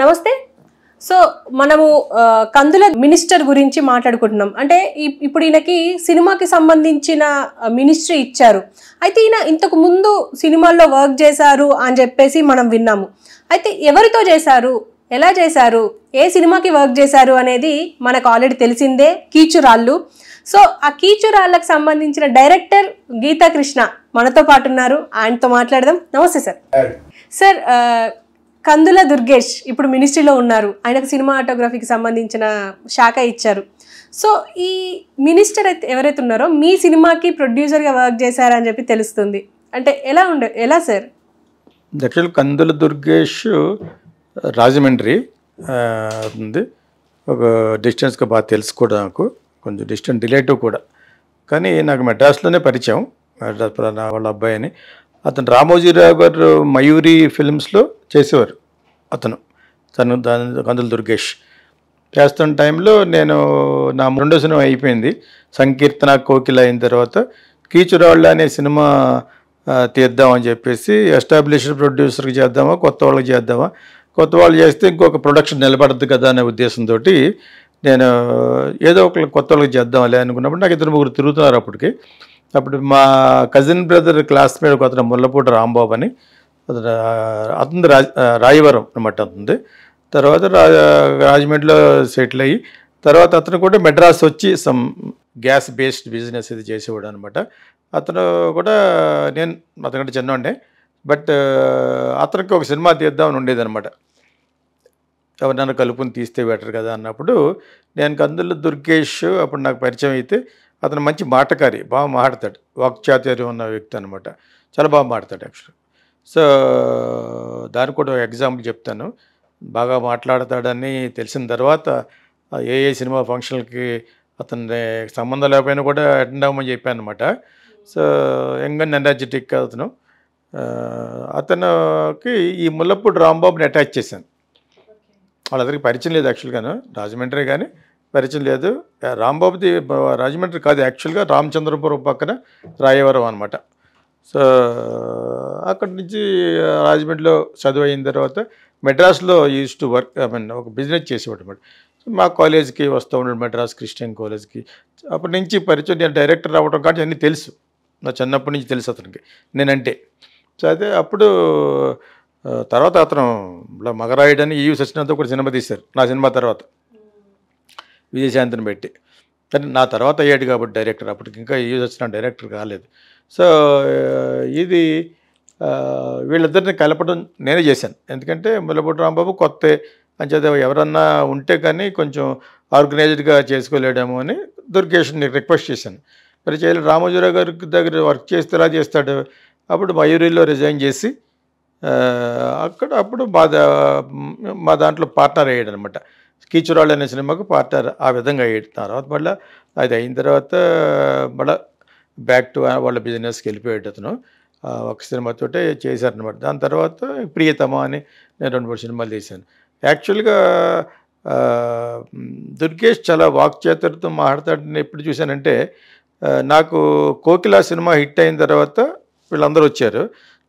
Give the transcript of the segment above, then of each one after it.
నమస్తే సో మనము కందుల మినిస్టర్ గురించి మాట్లాడుకుంటున్నాం అంటే ఇప్పుడు ఈయనకి సినిమాకి సంబంధించిన మినిస్ట్రీ ఇచ్చారు అయితే ఈయన ఇంతకు ముందు సినిమాల్లో వర్క్ చేశారు అని చెప్పేసి మనం విన్నాము అయితే ఎవరితో చేశారు ఎలా చేశారు ఏ సినిమాకి వర్క్ చేశారు అనేది మనకు ఆల్రెడీ తెలిసిందే కీచురాళ్ళు సో ఆ కీచురాళ్ళకు సంబంధించిన డైరెక్టర్ గీతాకృష్ణ మనతో పాటు ఉన్నారు ఆయనతో మాట్లాడదాం నమస్తే సార్ సార్ కందుల దుర్గేష్ ఇప్పుడు మినిస్ట్రీలో ఉన్నారు ఆయనకు సినిమాటోగ్రఫీకి సంబంధించిన శాఖ ఇచ్చారు సో ఈ మినిస్టర్ అయితే ఎవరైతే ఉన్నారో మీ సినిమాకి ప్రొడ్యూసర్గా వర్క్ చేశారని చెప్పి తెలుస్తుంది అంటే ఎలా ఉండే ఎలా సార్ దక్షిణ కందుల దుర్గేష్ రాజమండ్రి ఉంది ఒక డిస్టెన్స్గా బాగా తెలుసు కూడా నాకు కొంచెం డిస్టెన్స్ రిలేటివ్ కూడా కానీ నాకు మెడ్రాస్లోనే పరిచయం మెడ్రాస్ వాళ్ళ అబ్బాయి అని అతను రామోజీరావు గారు మయూరి ఫిల్మ్స్లో చేసేవారు అతను తను దాని కందుల దుర్గేష్ చేస్తున్న టైంలో నేను నా రెండో సినిమా అయిపోయింది సంకీర్తన కోకిల అయిన తర్వాత కీచురాళ్ళు అనే సినిమా తీద్దామని చెప్పేసి ఎస్టాబ్లిష్డ్ ప్రొడ్యూసర్కి చేద్దామా కొత్త వాళ్ళకి చేద్దామా కొత్త వాళ్ళు చేస్తే ఇంకొక ప్రొడక్షన్ నిలబడద్దు కదా అనే ఉద్దేశంతో నేను ఏదో ఒక కొత్త వాళ్ళకి చేద్దాంలే అనుకున్నప్పుడు నాకు ఇద్దరు ముగ్గురు తిరుగుతున్నారు అప్పటికి అప్పుడు మా కజిన్ బ్రదర్ క్లాస్మేట్ ఒక అతను ముల్లపూట రాంబాబు అని అతను అతను రాయవరం అనమాట అతను తర్వాత రాజమండ్రిలో సెటిల్ అయ్యి తర్వాత అతను కూడా మెడ్రాస్ వచ్చి సమ్ గ్యాస్ బేస్డ్ బిజినెస్ ఇది చేసేవాడు అనమాట అతను కూడా నేను అతనికంటే ఉండే బట్ అతనికి ఒక సినిమా తీద్దామని ఉండేదనమాట ఎవరినైనా కలుపుని తీస్తే బెటర్ కదా అన్నప్పుడు నేను కందులు దుర్గేష్ అప్పుడు నాకు పరిచయం అయితే అతను మంచి మాటకారి బాగా మాట్లాడతాడు వాక్చాతుర్యం ఉన్న వ్యక్తి అనమాట చాలా బాగా మాట్లాడతాడు యాక్చువల్గా సో దాన్ని కూడా ఎగ్జాంపుల్ చెప్తాను బాగా మాట్లాడతాడని తెలిసిన తర్వాత ఏ ఏ సినిమా ఫంక్షన్లకి అతని సంబంధం లేకపోయినా కూడా అటెండ్ అవ్వమని చెప్పాను అనమాట సో ఎంగన్ ఎనర్జెటిక్ అతను అతనుకి ఈ ముల్లప్పుడు రాంబాబుని అటాచ్ చేశాను వాళ్ళందరికీ పరిచయం లేదు యాక్చువల్గాను రాజమండ్రి కానీ పరిచయం లేదు రాంబాబుది రాజమండ్రి కాదు యాక్చువల్గా రామచంద్రపురం పక్కన రాయవరం అనమాట సో అక్కడి నుంచి రాజమండ్రిలో చదువు అయిన తర్వాత మెడ్రాస్లో use to work I mean ఒక బిజినెస్ చేసేవాడు అనమాట మా కాలేజ్కి వస్తూ ఉన్నాడు మెడ్రాస్ క్రిస్టియన్ కాలేజ్కి అప్పటి నుంచి పరిచయం నేను డైరెక్టర్ రావడం కానీ అన్నీ తెలుసు నా చిన్నప్పటి నుంచి తెలుసు అతనికి నేనంటే సో అయితే అప్పుడు తర్వాత అతను మగరాయుడు అని ఈ సచినంతో కూడా సినిమా తీశారు నా సినిమా తర్వాత విజయశాంతిని పెట్టి కానీ నా తర్వాత అయ్యాడు కాబట్టి డైరెక్టర్ అప్పటికి ఇంకా యూజ్ వచ్చిన డైరెక్టర్ కాలేదు సో ఇది వీళ్ళిద్దరిని కలపడం నేనే చేశాను ఎందుకంటే ముల్లపూటి రాంబాబు కొత్త అంచేత ఎవరన్నా ఉంటే కానీ కొంచెం ఆర్గనైజ్డ్గా చేసుకోలేడేమో అని దుర్గేష్ని రిక్వెస్ట్ చేశాను మరి చేయలేదు రామోజీరావు గారి దగ్గర వర్క్ చేస్తే ఎలా చేస్తాడు అప్పుడు మయూరిలో రిజైన్ చేసి అక్కడ అప్పుడు మా మా దాంట్లో పార్ట్నర్ అయ్యాడు అనమాట కీచురాళ్ళు అనే సినిమాకు పార్ట్ ఆ విధంగా వేయడం తర్వాత మళ్ళీ అది అయిన తర్వాత మళ్ళీ బ్యాక్ టు వాళ్ళ బిజినెస్కి వెళ్ళిపోయాడు అతను ఒక సినిమాతోటే చేశారనమాట దాని తర్వాత ప్రియతమ అని నేను రెండు మూడు సినిమాలు తీశాను యాక్చువల్గా దుర్గేష్ చాలా వాక్ చేతతో మాట్లాడతాడని ఎప్పుడు చూశానంటే నాకు కోకిల సినిమా హిట్ అయిన తర్వాత వీళ్ళందరూ వచ్చారు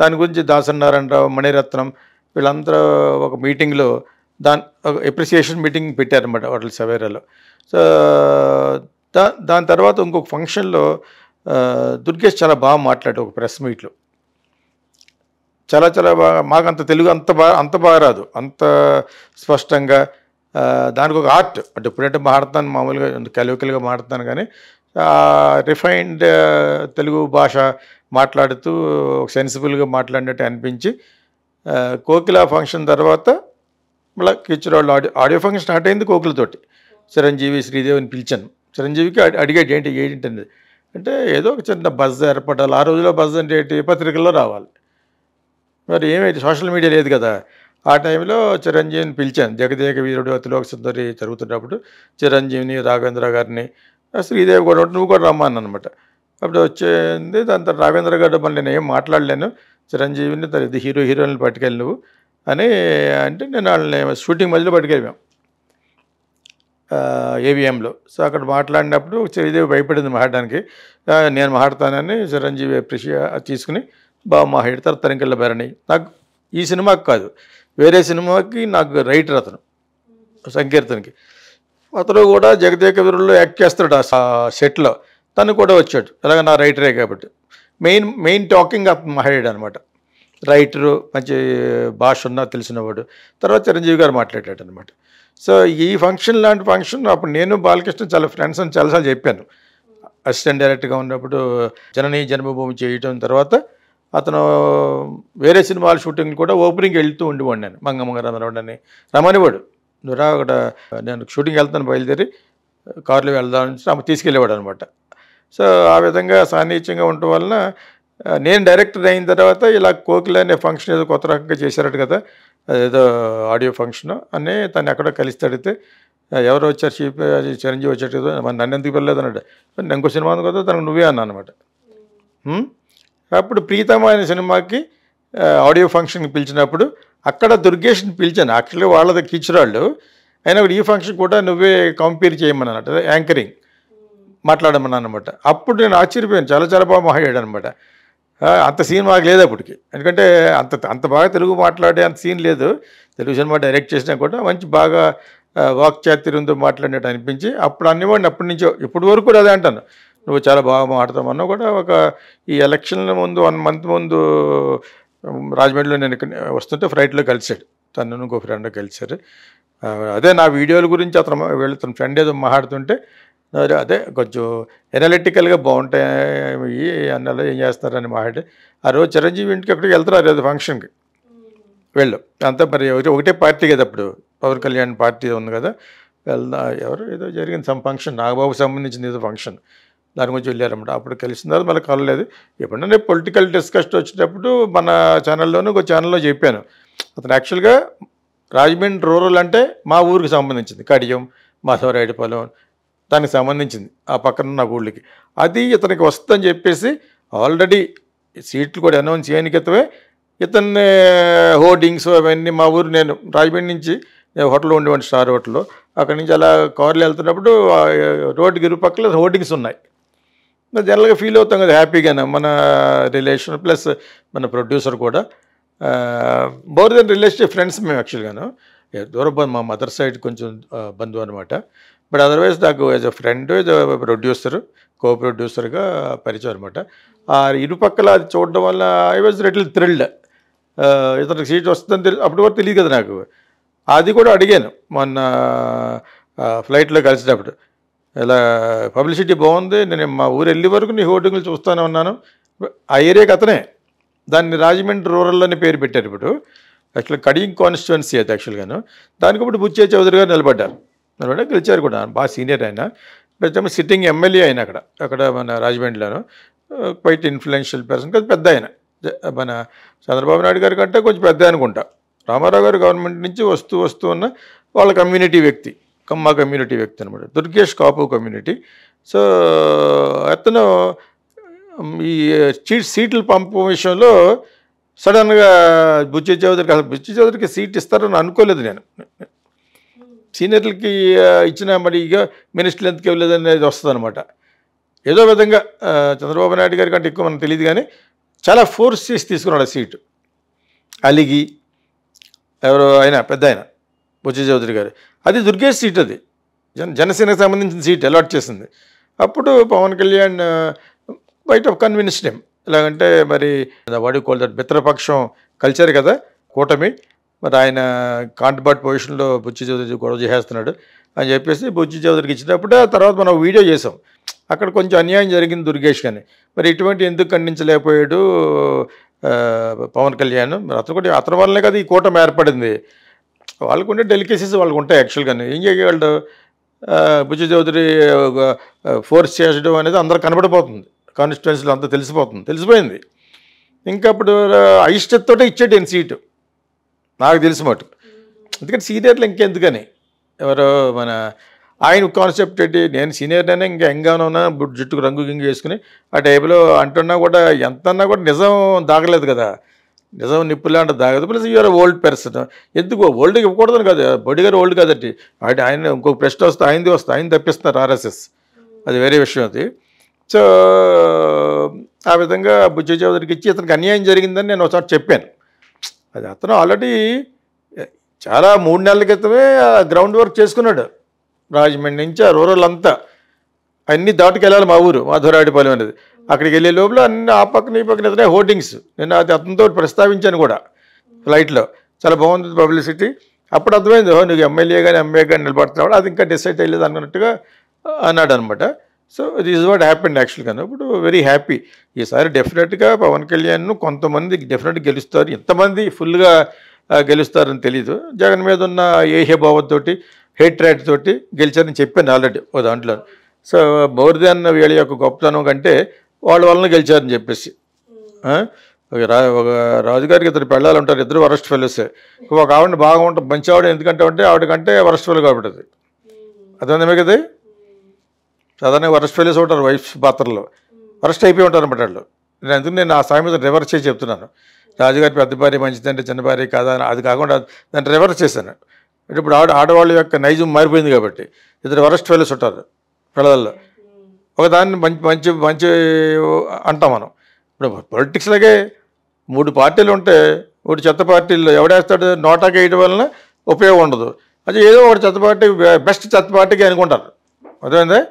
దాని గురించి దాసనారాయణరావు మణిరత్నం వీళ్ళందరూ ఒక మీటింగ్లో దాని ఎప్రిసియేషన్ మీటింగ్ పెట్టారనమాట హోటల్ సవేరాలో సో దా దాని తర్వాత ఇంకొక ఫంక్షన్లో దుర్గేష్ చాలా బాగా మాట్లాడు ఒక ప్రెస్ మీట్లో చాలా చాలా బాగా మాకు అంత తెలుగు అంత బాగా అంత బాగా రాదు అంత స్పష్టంగా దానికి ఒక ఆర్ట్ అంటే ఇప్పుడంటే మాట్లాడుతాను మామూలుగా కెలవికలుగా మాట్లాడుతాను కానీ రిఫైన్డ్ తెలుగు భాష మాట్లాడుతూ సెన్సిబుల్గా మాట్లాడినట్టు అనిపించి కోకిల ఫంక్షన్ తర్వాత మళ్ళీ వాళ్ళు ఆడియో ఆడియో ఫంక్షన్ స్టార్ట్ అయింది కోకులతోటి చిరంజీవి శ్రీదేవిని పిలిచాను చిరంజీవికి అడిగాడు ఏంటి ఏంటి అనేది అంటే ఏదో ఒక చిన్న బజ్ ఏర్పడాలి ఆ రోజులో బజ్ అంటే ఏంటి పత్రికల్లో రావాలి మరి ఏమైతే సోషల్ మీడియా లేదు కదా ఆ టైంలో చిరంజీవిని పిలిచాను జగదేక వీరుడు అతిలోక సుందరి జరుగుతున్నప్పుడు చిరంజీవిని రాఘవేంద్ర గారిని శ్రీదేవి కూడా నువ్వు కూడా రమ్మాను అనమాట అప్పుడు వచ్చింది దాని తర్వాత రాఘవేంద్ర గారు మళ్ళీ నేను ఏం మాట్లాడలేను చిరంజీవిని తర్వాత హీరో హీరోయిన్లు పట్టుకెళ్ళి నువ్వు అని అంటే నేను వాళ్ళని షూటింగ్ మధ్యలో పట్టుకెళ్ళాం ఏవిఎంలో సో అక్కడ మాట్లాడినప్పుడు చిరంజీవి భయపడింది మాట్లాడడానికి నేను మాట్లాడతానని చిరంజీవి అప్రిషియే తీసుకుని మా మాట్లాడి తర్వాత తరంకెళ్ళ బరణి నాకు ఈ సినిమాకి కాదు వేరే సినిమాకి నాకు రైటర్ అతను సంకీర్తనకి అతను కూడా జగదేక వీరుల్లో యాక్ట్ చేస్తాడు ఆ సెట్లో తను కూడా వచ్చాడు అలాగే నా రైటరే కాబట్టి మెయిన్ మెయిన్ టాకింగ్ మహేడ్ అనమాట రైటరు మంచి భాష ఉన్న తెలిసినవాడు తర్వాత చిరంజీవి గారు మాట్లాడాడు అనమాట సో ఈ ఫంక్షన్ లాంటి ఫంక్షన్ అప్పుడు నేను బాలకృష్ణ చాలా ఫ్రెండ్స్ అని చాలాసార్లు చెప్పాను అసిస్టెంట్ డైరెక్టర్గా ఉన్నప్పుడు జననీ జన్మభూమి చేయటం తర్వాత అతను వేరే సినిమాల షూటింగ్ కూడా ఓపెనింగ్ వెళ్తూ ఉండేవాడు నేను మంగమ్మ రమణవాడు అని రమణివాడు నువ్వు రా అక్కడ నేను షూటింగ్ వెళ్తాను బయలుదేరి కారులో వెళ్దాం ఆమె తీసుకెళ్ళేవాడు అనమాట సో ఆ విధంగా సాన్నిహిత్యంగా ఉండటం వలన నేను డైరెక్టర్ అయిన తర్వాత ఇలా కోకిల అనే ఫంక్షన్ ఏదో కొత్త రకంగా చేశారట కదా అదేదో ఆడియో ఫంక్షన్ అని తను ఎక్కడో కలిస్తాడితే ఎవరు వచ్చారు చీప్ చిరంజీవి వచ్చాడు కదా మరి నన్ను ఎందుకు వెళ్ళలేదు అన్నాడు నేను ఇంకో సినిమా కదా తనకు నువ్వే అన్నా అనమాట అప్పుడు ప్రీతమ్మ అనే సినిమాకి ఆడియో ఫంక్షన్కి పిలిచినప్పుడు అక్కడ దుర్గేష్ని పిలిచాను యాక్చువల్లీ వాళ్ళది కీచురాళ్ళు అయినా ఈ ఫంక్షన్ కూడా నువ్వే కంపేర్ చేయమని అన్నట్టు యాంకరింగ్ మాట్లాడమని అనమాట అప్పుడు నేను ఆశ్చర్యపోయాను చాలా చాలా బాగా మాట్లాడాడు అనమాట అంత సీన్ మాకు లేదు అప్పటికి ఎందుకంటే అంత అంత బాగా తెలుగు మాట్లాడే అంత సీన్ లేదు తెలుగు సినిమా డైరెక్ట్ చేసినా కూడా మంచి బాగా వాక్ వాక్చాతుర్యంతో మాట్లాడినట్టు అనిపించి అప్పుడు అన్నవాడిని అప్పటి నుంచో ఇప్పటి వరకు కూడా అదే అంటాను నువ్వు చాలా బాగా మాట్లాడతామన్నా కూడా ఒక ఈ ఎలక్షన్ల ముందు వన్ మంత్ ముందు రాజమండ్రిలో నేను వస్తుంటే ఫ్లైట్లో కలిశాడు తను ఇంకో ఫ్రెండ్ కలిశారు అదే నా వీడియోల గురించి అతను తన ఫ్రెండ్ ఏదో మాట్లాడుతుంటే అదే కొంచెం ఎనలిటికల్గా బాగుంటాయి అన్నలో ఏం చేస్తున్నారని మా హెడ్ ఆ రోజు చిరంజీవి ఇంటికి ఎక్కడికి వెళ్తున్నారు అది ఫంక్షన్కి వెళ్ళు అంతా మరి ఒకటే పార్టీ కదా అప్పుడు పవన్ కళ్యాణ్ పార్టీ ఉంది కదా వెళ్దా ఎవరు ఏదో జరిగింది సమ్ ఫంక్షన్ నాగబాబుకి సంబంధించింది ఏదో ఫంక్షన్ దాని గురించి వెళ్ళారన్నమాట అప్పుడు కలిసిన తర్వాత మళ్ళీ కలలేదు ఎప్పుడన్నా పొలిటికల్ డిస్కషన్ వచ్చేటప్పుడు మన ఛానల్లోనూ ఒక ఛానల్లో చెప్పాను అతను యాక్చువల్గా రాజమండ్రి రూరల్ అంటే మా ఊరికి సంబంధించింది కడియం మాధవరాయుడిపాలెం దానికి సంబంధించింది ఆ పక్కన నా ఊళ్ళకి అది ఇతనికి వస్తుందని చెప్పేసి ఆల్రెడీ సీట్లు కూడా అనౌన్స్ చేయని క్రితమే ఇతన్ని హోర్డింగ్స్ అవన్నీ మా ఊరు నేను రాజమండ్రి నుంచి హోటల్లో ఉండేవాడి స్టార్ హోటల్లో అక్కడి నుంచి అలా కార్లు వెళ్తున్నప్పుడు రోడ్డుకి ఇరుపక్కల పక్కల హోర్డింగ్స్ ఉన్నాయి జనరల్గా ఫీల్ అవుతాం కదా హ్యాపీగానే మన రిలేషన్ ప్లస్ మన ప్రొడ్యూసర్ కూడా మోర్ దెన్ రిలేషన్ ఫ్రెండ్స్ మేము యాక్చువల్గాను దూరం మా మదర్ సైడ్ కొంచెం బంధువు అనమాట బట్ అదర్వైజ్ నాకు as a friend as a producer co ప్రొడ్యూసర్గా పరిచయం అనమాట ఆ ఇరుపక్కల అది చూడడం వల్ల ఐ వాజ్ లిటిల్ థ్రిల్డ్ ఇతనికి సీట్ వస్తుందని తెలి అప్పుడు కూడా తెలియదు కదా నాకు అది కూడా అడిగాను మొన్న ఫ్లైట్లో కలిసినప్పుడు ఇలా పబ్లిసిటీ బాగుంది నేను మా ఊరు వెళ్ళే వరకు నీ హోటింగ్లు చూస్తూనే ఉన్నాను ఆ ఏరియాకి అతనే దాన్ని రాజమండ్రి రూరల్ అని పేరు పెట్టారు ఇప్పుడు యాక్చువల్గా కడింగ్ కాన్స్టిట్యువెన్సీ అది యాక్చువల్గాను దానికి ఇప్పుడు బుచ్చే చౌదరి గారు నిలబడ్డారు నిలబడి గెలిచారు కూడా బాగా సీనియర్ ఆయన ప్రతి సిట్టింగ్ ఎమ్మెల్యే ఆయన అక్కడ అక్కడ మన రాజమండ్రిలోను క్వైట్ ఇన్ఫ్లుయెన్షియల్ పర్సన్ కదా పెద్ద ఆయన మన చంద్రబాబు నాయుడు గారి కంటే కొంచెం పెద్ద అనుకుంటా రామారావు గారు గవర్నమెంట్ నుంచి వస్తూ వస్తూ ఉన్న వాళ్ళ కమ్యూనిటీ వ్యక్తి కమ్మ కమ్యూనిటీ వ్యక్తి అనమాట దుర్గేష్ కాపు కమ్యూనిటీ సో అతను ఈ చీట్ సీట్లు పంపు విషయంలో సడన్గా బుచ్చి చౌదరికి అసలు బుచ్చి చౌదరికి సీట్ ఇస్తారని అనుకోలేదు నేను సీనియర్లకి ఇచ్చిన మరి ఇక మినిస్టర్లు అనేది ఇవ్వలేదనేది వస్తుందన్నమాట ఏదో విధంగా చంద్రబాబు నాయుడు గారి కంటే ఎక్కువ మనకు తెలియదు కానీ చాలా ఫోర్స్ చేసి తీసుకున్నాడు ఆ సీటు అలిగి ఎవరు ఆయన పెద్ద ఆయన బుజ్జి చౌదరి గారు అది దుర్గేష్ సీట్ అది జన జనసేనకు సంబంధించిన సీట్ అలాట్ చేసింది అప్పుడు పవన్ కళ్యాణ్ బయట కన్విన్స్డ్ ఎలాగంటే మరి వాడి కోల్ మిత్రపక్షం కల్చర్ కదా కూటమి మరి ఆయన కాంట్బాట్ పొజిషన్లో బుచ్చి చౌదరి గొడవ చేసేస్తున్నాడు అని చెప్పేసి బుచ్చి చౌదరికి ఇచ్చినప్పుడే తర్వాత మనం వీడియో చేసాం అక్కడ కొంచెం అన్యాయం జరిగింది దుర్గేష్ కానీ మరి ఇటువంటి ఎందుకు ఖండించలేకపోయాడు పవన్ కళ్యాణ్ మరి అతను కూడా అతని వల్లనే కదా ఈ కూటమి ఏర్పడింది వాళ్ళకు ఉండే డెలికేసీస్ వాళ్ళకు ఉంటాయి యాక్చువల్గానే ఏం చేయగలడు బుజ్జి చౌదరి ఫోర్స్ చేయడం అనేది అందరూ కనబడిపోతుంది కాన్స్టిట్యున్సీలో అంతా తెలిసిపోతుంది తెలిసిపోయింది ఇంకా అప్పుడు అయిష్టతోటే ఇచ్చాడు సీటు నాకు తెలిసి మటు ఎందుకంటే సీనియర్లు ఇంకెందుకని ఎవరో మన ఆయన కాన్సెప్ట్ ఏంటి నేను సీనియర్నైనా ఇంకా యంగ్గానే ఉన్నా జుట్టుకు రంగు గింగు వేసుకుని ఆ టైపులో అంటున్నా కూడా ఎంతన్నా కూడా నిజం దాగలేదు కదా నిజం నిప్పు అంటే దాగదు ప్లస్ యూఆర్ ఓల్డ్ పర్సన్ ఎందుకు ఓల్డ్కి అని కాదు బడి గారు ఓల్డ్ కాదండి ఆయన ఆయన ఇంకొక ప్రశ్న వస్తే ఆయనది వస్తే ఆయన తప్పిస్తున్నారు ఆర్ఎస్ఎస్ అది వేరే విషయం అది సో ఆ విధంగా బుజ్జ చౌదరికి ఇచ్చి ఇతనికి అన్యాయం జరిగిందని నేను ఒకసారి చెప్పాను అది అతను ఆల్రెడీ చాలా మూడు నెలల క్రితమే గ్రౌండ్ వర్క్ చేసుకున్నాడు రాజమండ్రి నుంచి ఆ రూరల్ అంతా అన్నీ దాటుకెళ్ళాలి మా ఊరు మాధురాడిపాలెం అనేది అక్కడికి వెళ్ళే లోపల అన్ని ఆ పక్కన ఈ పక్కన ఎదురే హోర్డింగ్స్ నేను అది అతనితో ప్రస్తావించాను కూడా ఫ్లైట్లో చాలా బాగుంది పబ్లిసిటీ అప్పుడు అర్థమైంది నువ్వు ఎమ్మెల్యే కానీ ఎంఏ కానీ నిలబడుతున్నావు అది ఇంకా డిసైడ్ అయ్యలేదు అన్నట్టుగా అన్నాడు అనమాట సో దిస్ వాట్ హ్యాపెండ్ యాక్చువల్గా ఇప్పుడు వెరీ హ్యాపీ ఈసారి డెఫినెట్గా పవన్ కళ్యాణ్ను కొంతమంది డెఫినెట్గా గెలుస్తారు ఎంతమంది ఫుల్గా గెలుస్తారని తెలీదు జగన్ మీద ఉన్న ఏహ్య భావంతో హేట్రాట్ తోటి గెలిచారని చెప్పాను ఆల్రెడీ ఓ దాంట్లో సో మోర్ దాన్ వీళ్ళ యొక్క గొప్పతనం కంటే వాళ్ళ వలన గెలిచారని చెప్పేసి ఒక రా ఒక రాజుగారికి ఇద్దరు ఉంటారు ఇద్దరు వరస్ట్ ఫెలోసే ఒక ఆవిడ బాగా ఉంటుంది మంచి ఆవిడ ఎందుకంటే అంటే ఆవిడకంటే వరస్ట్ ఫెలో కాబట్టి అర్థమైందే కదా సాధారణంగా వరస్ట్ ఫెయిల్యూస్ ఉంటారు వైఫ్ పాత్రలో వరస్ట్ అయిపోయి ఉంటారు అనమాట వాళ్ళు నేను అందుకు నేను ఆ మీద రివర్స్ చేసి చెప్తున్నాను రాజుగారి పెద్ద భార్య మంచిదంటే చిన్న భార్య కాదా అది కాకుండా దాన్ని రివర్స్ చేశాను ఇప్పుడు ఆడ ఆడవాళ్ళ యొక్క నైజం మారిపోయింది కాబట్టి ఇద్దరు వరస్ట్ ఫెయిల్యూస్ ఉంటారు పిల్లల్లో ఒకదాన్ని మంచి మంచి మంచి అంటాం మనం ఇప్పుడు పొలిటిక్స్లాగే మూడు పార్టీలు ఉంటే మూడు చెత్త పార్టీలు ఎవడేస్తాడు నోటాకి వేయడం వలన ఉపయోగం ఉండదు అది ఏదో ఒక చెత్త పార్టీ బెస్ట్ చెత్త పార్టీకి అనుకుంటారు అదేంటే